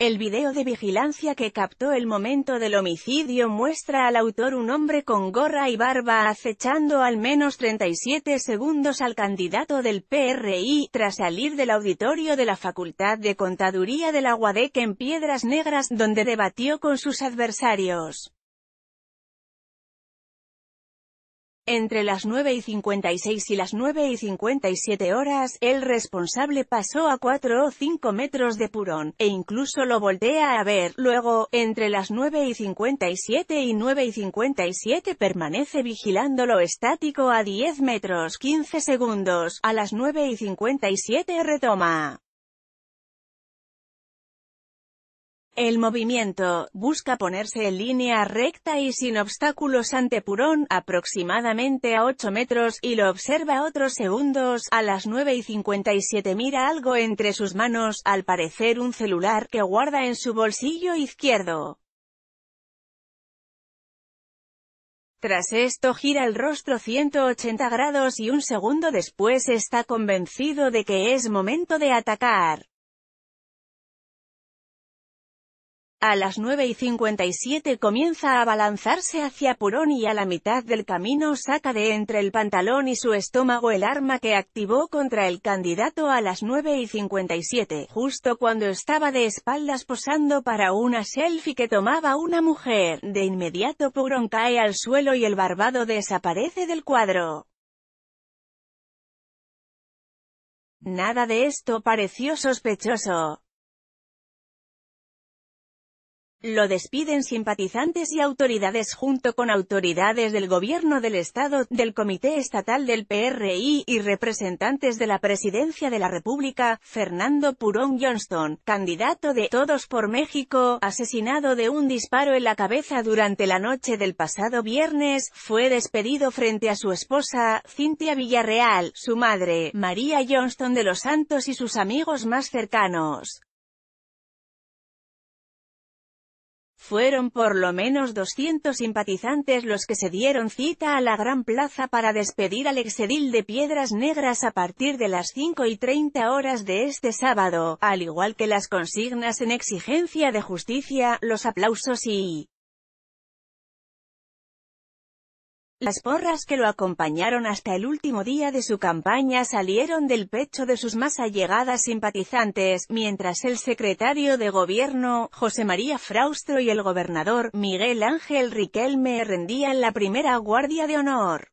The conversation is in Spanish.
El video de vigilancia que captó el momento del homicidio muestra al autor un hombre con gorra y barba acechando al menos 37 segundos al candidato del PRI, tras salir del auditorio de la Facultad de Contaduría de la UADEC en Piedras Negras, donde debatió con sus adversarios. Entre las 9 y 56 y las 9 y 57 horas, el responsable pasó a 4 o 5 metros de Purón, e incluso lo voltea a ver. Luego, entre las 9 y 57 y 9 y 57 permanece vigilándolo estático a 10 metros 15 segundos, a las 9 y 57 retoma. El movimiento, busca ponerse en línea recta y sin obstáculos ante Purón, aproximadamente a 8 metros, y lo observa otros segundos, a las 9 y 57 mira algo entre sus manos, al parecer un celular, que guarda en su bolsillo izquierdo. Tras esto gira el rostro 180 grados y un segundo después está convencido de que es momento de atacar. A las 9 y 57 comienza a balanzarse hacia Purón y a la mitad del camino saca de entre el pantalón y su estómago el arma que activó contra el candidato a las 9 y 57, justo cuando estaba de espaldas posando para una selfie que tomaba una mujer. De inmediato Purón cae al suelo y el barbado desaparece del cuadro. Nada de esto pareció sospechoso. Lo despiden simpatizantes y autoridades junto con autoridades del gobierno del estado, del comité estatal del PRI y representantes de la presidencia de la república, Fernando Purón Johnston, candidato de Todos por México, asesinado de un disparo en la cabeza durante la noche del pasado viernes, fue despedido frente a su esposa, Cintia Villarreal, su madre, María Johnston de los Santos y sus amigos más cercanos. Fueron por lo menos 200 simpatizantes los que se dieron cita a la Gran Plaza para despedir al exedil de Piedras Negras a partir de las 5 y 30 horas de este sábado, al igual que las consignas en exigencia de justicia, los aplausos y Las porras que lo acompañaron hasta el último día de su campaña salieron del pecho de sus más allegadas simpatizantes, mientras el secretario de Gobierno, José María Fraustro y el gobernador, Miguel Ángel Riquelme rendían la primera Guardia de Honor.